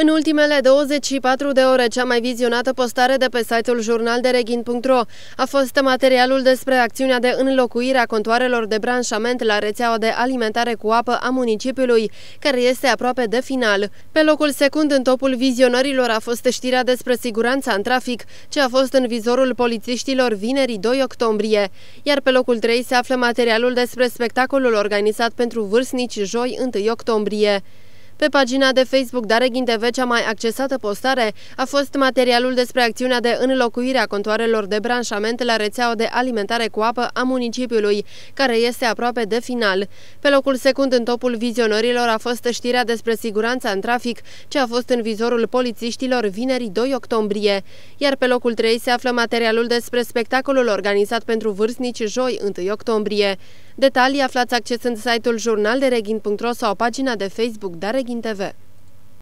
În ultimele 24 de ore, cea mai vizionată postare de pe site-ul jurnaldereghin.ro a fost materialul despre acțiunea de înlocuire a contoarelor de branșament la rețeaua de alimentare cu apă a municipiului, care este aproape de final. Pe locul secund în topul vizionărilor a fost știrea despre siguranța în trafic, ce a fost în vizorul polițiștilor vinerii 2 octombrie. Iar pe locul 3 se află materialul despre spectacolul organizat pentru vârstnici joi 1 octombrie. Pe pagina de Facebook Dareghin TV, cea mai accesată postare a fost materialul despre acțiunea de înlocuire a contoarelor de branșament la rețeaua de alimentare cu apă a municipiului, care este aproape de final. Pe locul secund în topul vizionărilor a fost știrea despre siguranța în trafic, ce a fost în vizorul polițiștilor vineri 2 octombrie. Iar pe locul 3 se află materialul despre spectacolul organizat pentru vârstnici joi 1 octombrie. Detalii aflați accesând site-ul jurnalderegin.ro sau pagina de Facebook Daregin TV.